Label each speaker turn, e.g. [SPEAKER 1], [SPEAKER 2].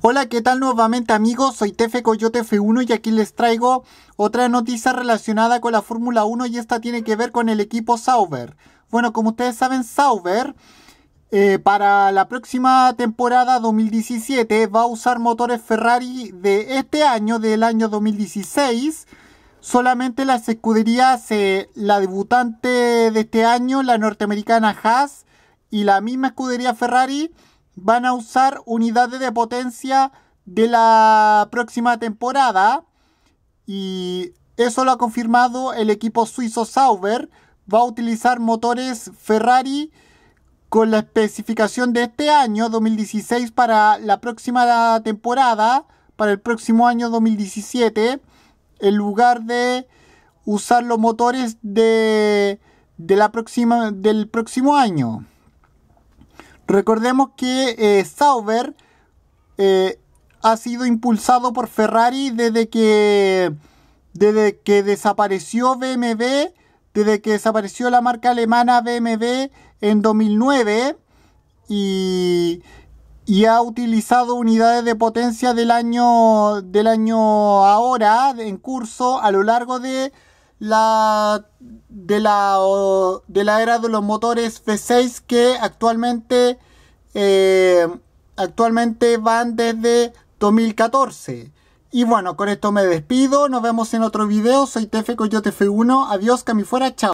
[SPEAKER 1] Hola, ¿qué tal nuevamente amigos? Soy Tefe Coyote F1 y aquí les traigo otra noticia relacionada con la Fórmula 1 y esta tiene que ver con el equipo Sauber. Bueno, como ustedes saben, Sauber eh, para la próxima temporada 2017 va a usar motores Ferrari de este año, del año 2016. Solamente las escuderías, la debutante de este año, la norteamericana Haas y la misma escudería Ferrari van a usar unidades de potencia de la próxima temporada. Y eso lo ha confirmado el equipo suizo Sauber. Va a utilizar motores Ferrari con la especificación de este año 2016 para la próxima temporada, para el próximo año 2017, en lugar de usar los motores de, de la próxima, del próximo año. Recordemos que eh, Sauber eh, ha sido impulsado por Ferrari desde que, desde que desapareció BMW, desde que desapareció la marca alemana BMW en 2009 y, y ha utilizado unidades de potencia del año, del año ahora en curso a lo largo de la de la de la era de los motores V6 que actualmente eh, actualmente van desde 2014 y bueno con esto me despido nos vemos en otro video soy Tefe yo F1 adiós cami fuera chao